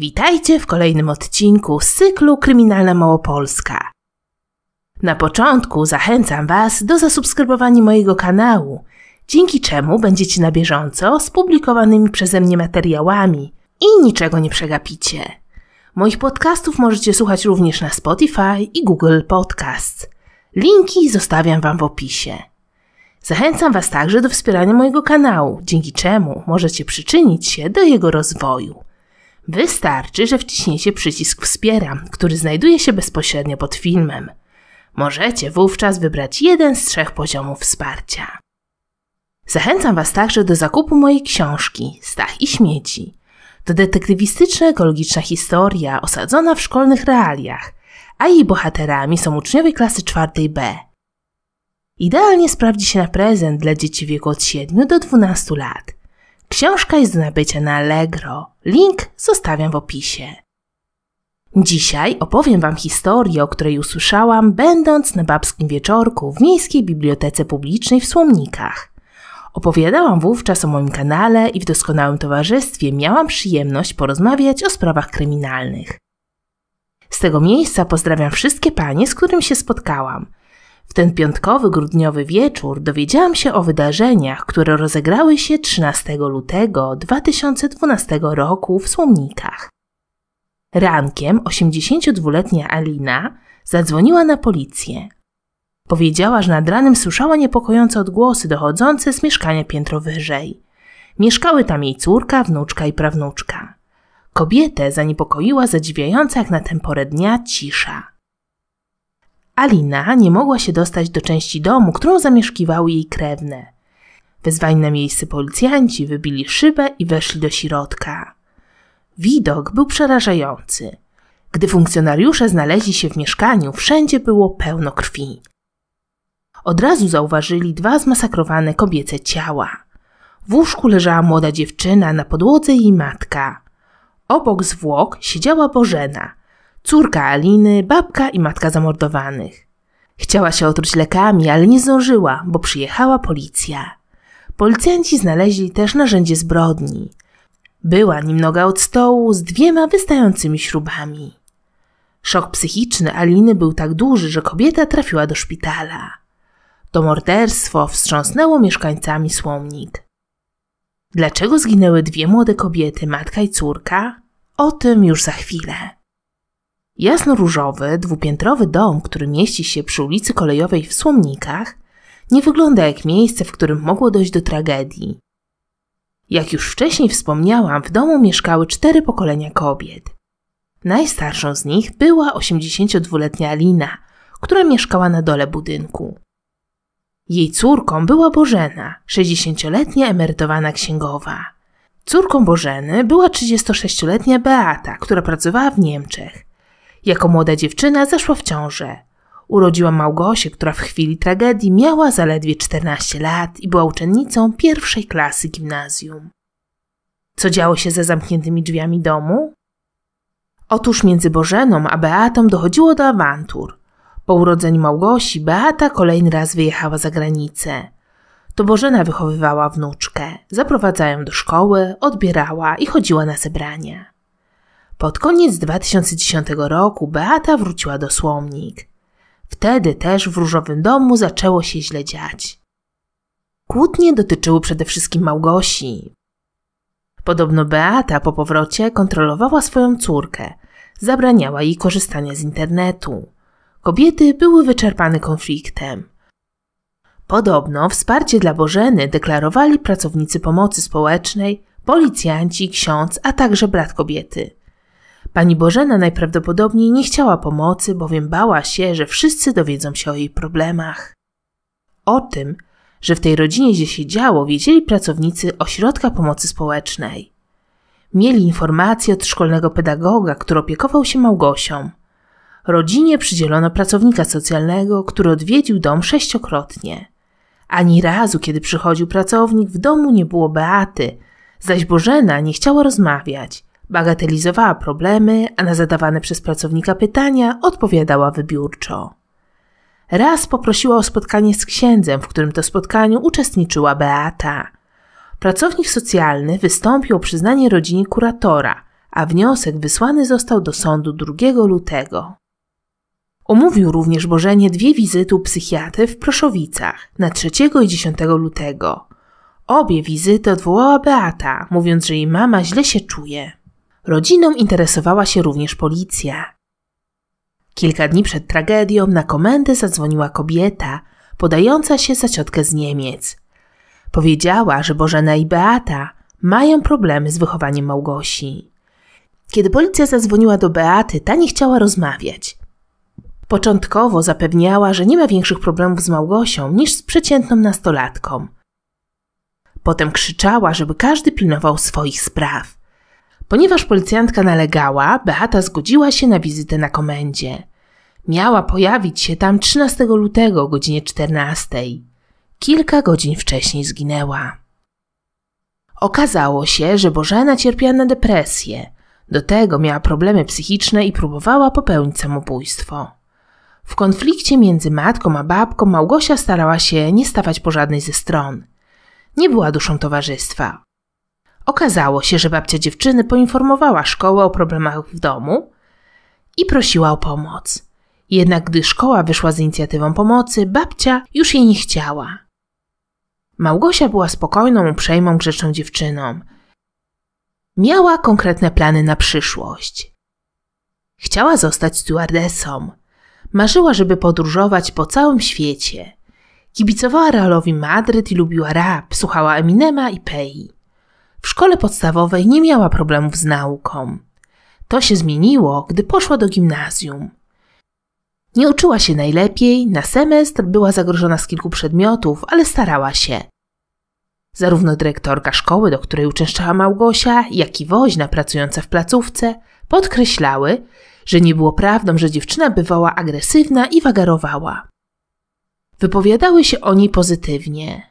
Witajcie w kolejnym odcinku z cyklu Kryminalna Małopolska. Na początku zachęcam Was do zasubskrybowania mojego kanału, dzięki czemu będziecie na bieżąco z publikowanymi przeze mnie materiałami i niczego nie przegapicie. Moich podcastów możecie słuchać również na Spotify i Google Podcasts. Linki zostawiam Wam w opisie. Zachęcam Was także do wspierania mojego kanału, dzięki czemu możecie przyczynić się do jego rozwoju. Wystarczy, że wciśniecie przycisk wspieram, który znajduje się bezpośrednio pod filmem. Możecie wówczas wybrać jeden z trzech poziomów wsparcia. Zachęcam Was także do zakupu mojej książki Stach i śmieci. To detektywistyczna ekologiczna historia osadzona w szkolnych realiach, a jej bohaterami są uczniowie klasy czwartej B. Idealnie sprawdzi się na prezent dla dzieci wieku od 7 do 12 lat – Książka jest do nabycia na Allegro. Link zostawiam w opisie. Dzisiaj opowiem Wam historię, o której usłyszałam, będąc na babskim wieczorku w Miejskiej Bibliotece Publicznej w Słomnikach. Opowiadałam wówczas o moim kanale i w doskonałym towarzystwie miałam przyjemność porozmawiać o sprawach kryminalnych. Z tego miejsca pozdrawiam wszystkie panie, z którym się spotkałam – w ten piątkowy, grudniowy wieczór dowiedziałam się o wydarzeniach, które rozegrały się 13 lutego 2012 roku w Słomnikach. Rankiem 82-letnia Alina zadzwoniła na policję. Powiedziała, że nad ranem słyszała niepokojące odgłosy dochodzące z mieszkania piętro wyżej. Mieszkały tam jej córka, wnuczka i prawnuczka. Kobietę zaniepokoiła zadziwiająca jak na tę porę dnia cisza. Alina nie mogła się dostać do części domu, którą zamieszkiwały jej krewne. Wezwani na miejsce policjanci wybili szybę i weszli do środka. Widok był przerażający. Gdy funkcjonariusze znaleźli się w mieszkaniu, wszędzie było pełno krwi. Od razu zauważyli dwa zmasakrowane kobiece ciała. W łóżku leżała młoda dziewczyna, na podłodze jej matka. Obok zwłok siedziała Bożena, Córka Aliny, babka i matka zamordowanych. Chciała się otruć lekami, ale nie zdążyła, bo przyjechała policja. Policjanci znaleźli też narzędzie zbrodni. Była nim noga od stołu z dwiema wystającymi śrubami. Szok psychiczny Aliny był tak duży, że kobieta trafiła do szpitala. To morderstwo wstrząsnęło mieszkańcami Słomnik. Dlaczego zginęły dwie młode kobiety, matka i córka? O tym już za chwilę. Jasnoróżowy, dwupiętrowy dom, który mieści się przy ulicy Kolejowej w Słomnikach, nie wygląda jak miejsce, w którym mogło dojść do tragedii. Jak już wcześniej wspomniałam, w domu mieszkały cztery pokolenia kobiet. Najstarszą z nich była 82-letnia Lina, która mieszkała na dole budynku. Jej córką była Bożena, 60-letnia emerytowana księgowa. Córką Bożeny była 36-letnia Beata, która pracowała w Niemczech jako młoda dziewczyna zeszła w ciążę. Urodziła Małgosię, która w chwili tragedii miała zaledwie 14 lat i była uczennicą pierwszej klasy gimnazjum. Co działo się za zamkniętymi drzwiami domu? Otóż między Bożeną a Beatą dochodziło do awantur. Po urodzeniu Małgosi Beata kolejny raz wyjechała za granicę. To Bożena wychowywała wnuczkę, zaprowadzała ją do szkoły, odbierała i chodziła na zebrania. Pod koniec 2010 roku Beata wróciła do Słomnik. Wtedy też w Różowym Domu zaczęło się źle dziać. Kłótnie dotyczyły przede wszystkim Małgosi. Podobno Beata po powrocie kontrolowała swoją córkę, zabraniała jej korzystania z internetu. Kobiety były wyczerpane konfliktem. Podobno wsparcie dla Bożeny deklarowali pracownicy pomocy społecznej, policjanci, ksiądz, a także brat kobiety. Pani Bożena najprawdopodobniej nie chciała pomocy, bowiem bała się, że wszyscy dowiedzą się o jej problemach. O tym, że w tej rodzinie, gdzie się działo, wiedzieli pracownicy Ośrodka Pomocy Społecznej. Mieli informacje od szkolnego pedagoga, który opiekował się Małgosią. Rodzinie przydzielono pracownika socjalnego, który odwiedził dom sześciokrotnie. Ani razu, kiedy przychodził pracownik, w domu nie było Beaty, zaś Bożena nie chciała rozmawiać – Bagatelizowała problemy, a na zadawane przez pracownika pytania odpowiadała wybiórczo. Raz poprosiła o spotkanie z księdzem, w którym to spotkaniu uczestniczyła Beata. Pracownik socjalny wystąpił o przyznanie rodzinie kuratora, a wniosek wysłany został do sądu 2 lutego. Omówił również Bożenie dwie wizyty u psychiatry w Proszowicach na 3 i 10 lutego. Obie wizyty odwołała Beata, mówiąc, że jej mama źle się czuje. Rodziną interesowała się również policja. Kilka dni przed tragedią na komendę zadzwoniła kobieta, podająca się za ciotkę z Niemiec. Powiedziała, że Bożena i Beata mają problemy z wychowaniem Małgosi. Kiedy policja zadzwoniła do Beaty, ta nie chciała rozmawiać. Początkowo zapewniała, że nie ma większych problemów z Małgosią niż z przeciętną nastolatką. Potem krzyczała, żeby każdy pilnował swoich spraw. Ponieważ policjantka nalegała, Beata zgodziła się na wizytę na komendzie. Miała pojawić się tam 13 lutego o godzinie 14. Kilka godzin wcześniej zginęła. Okazało się, że Bożena cierpiała na depresję. Do tego miała problemy psychiczne i próbowała popełnić samobójstwo. W konflikcie między matką a babką Małgosia starała się nie stawać po żadnej ze stron. Nie była duszą towarzystwa. Okazało się, że babcia dziewczyny poinformowała szkołę o problemach w domu i prosiła o pomoc. Jednak gdy szkoła wyszła z inicjatywą pomocy, babcia już jej nie chciała. Małgosia była spokojną, uprzejmą, grzeczną dziewczyną. Miała konkretne plany na przyszłość. Chciała zostać stewardesą. Marzyła, żeby podróżować po całym świecie. Kibicowała Realowi Madryt i lubiła rap, słuchała Eminema i Pei w szkole podstawowej nie miała problemów z nauką. To się zmieniło, gdy poszła do gimnazjum. Nie uczyła się najlepiej, na semestr była zagrożona z kilku przedmiotów, ale starała się. Zarówno dyrektorka szkoły, do której uczęszczała Małgosia, jak i woźna pracująca w placówce podkreślały, że nie było prawdą, że dziewczyna bywała agresywna i wagarowała. Wypowiadały się o niej pozytywnie.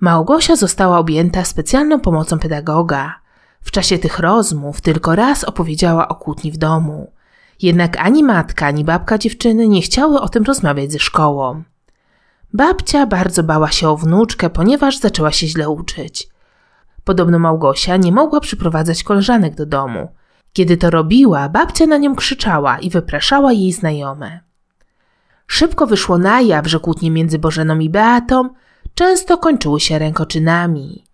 Małgosia została objęta specjalną pomocą pedagoga. W czasie tych rozmów tylko raz opowiedziała o kłótni w domu. Jednak ani matka, ani babka dziewczyny nie chciały o tym rozmawiać ze szkołą. Babcia bardzo bała się o wnuczkę, ponieważ zaczęła się źle uczyć. Podobno Małgosia nie mogła przyprowadzać koleżanek do domu. Kiedy to robiła, babcia na nią krzyczała i wypraszała jej znajome. Szybko wyszło na jaw, że kłótnie między Bożeną i Beatą często kończyły się rękoczynami.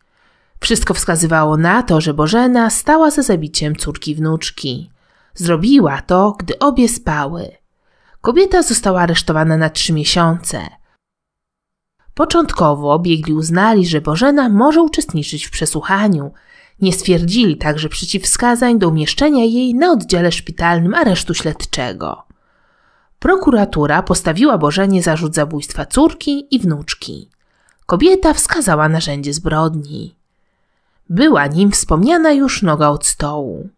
Wszystko wskazywało na to, że Bożena stała za zabiciem córki wnuczki. Zrobiła to, gdy obie spały. Kobieta została aresztowana na trzy miesiące. Początkowo biegli uznali, że Bożena może uczestniczyć w przesłuchaniu. Nie stwierdzili także przeciwwskazań do umieszczenia jej na oddziale szpitalnym aresztu śledczego. Prokuratura postawiła Bożenie zarzut zabójstwa córki i wnuczki. Kobieta wskazała narzędzie zbrodni. Była nim wspomniana już noga od stołu.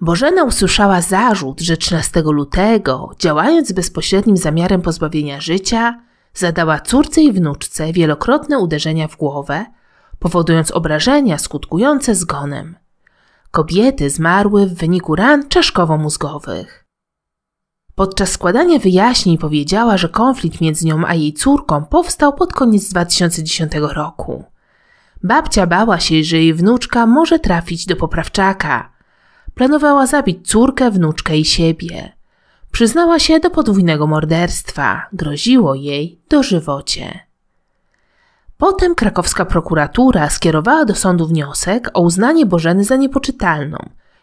Bożena usłyszała zarzut, że 13 lutego, działając z bezpośrednim zamiarem pozbawienia życia, zadała córce i wnuczce wielokrotne uderzenia w głowę, powodując obrażenia skutkujące zgonem. Kobiety zmarły w wyniku ran czaszkowo-mózgowych. Podczas składania wyjaśnień powiedziała, że konflikt między nią a jej córką powstał pod koniec 2010 roku. Babcia bała się, że jej wnuczka może trafić do poprawczaka. Planowała zabić córkę, wnuczkę i siebie. Przyznała się do podwójnego morderstwa. Groziło jej dożywocie. Potem krakowska prokuratura skierowała do sądu wniosek o uznanie Bożeny za niepoczytalną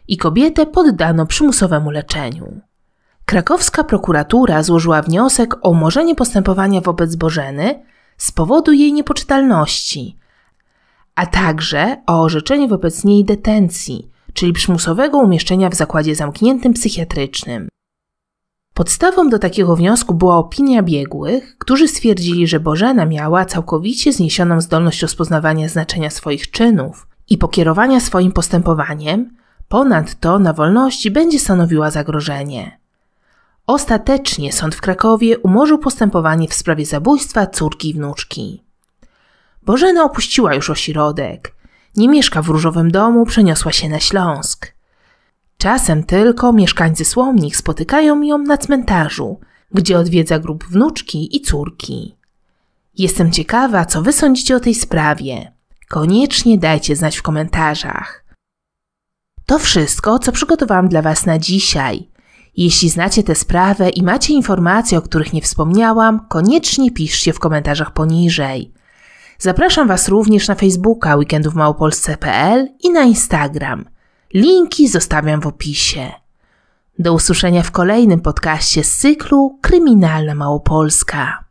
i kobietę poddano przymusowemu leczeniu. Krakowska prokuratura złożyła wniosek o umorzenie postępowania wobec Bożeny z powodu jej niepoczytalności, a także o orzeczenie wobec niej detencji, czyli przymusowego umieszczenia w zakładzie zamkniętym psychiatrycznym. Podstawą do takiego wniosku była opinia biegłych, którzy stwierdzili, że Bożena miała całkowicie zniesioną zdolność rozpoznawania znaczenia swoich czynów i pokierowania swoim postępowaniem, ponadto na wolności będzie stanowiła zagrożenie. Ostatecznie sąd w Krakowie umorzył postępowanie w sprawie zabójstwa córki i wnuczki. Bożena opuściła już ośrodek. Nie mieszka w różowym domu, przeniosła się na Śląsk. Czasem tylko mieszkańcy Słomnik spotykają ją na cmentarzu, gdzie odwiedza grup wnuczki i córki. Jestem ciekawa, co wy sądzicie o tej sprawie. Koniecznie dajcie znać w komentarzach. To wszystko, co przygotowałam dla Was na dzisiaj. Jeśli znacie tę sprawę i macie informacje, o których nie wspomniałam, koniecznie piszcie w komentarzach poniżej. Zapraszam Was również na Facebooka weekendów małopolsce.pl i na Instagram. Linki zostawiam w opisie. Do usłyszenia w kolejnym podcaście z cyklu Kryminalna Małopolska.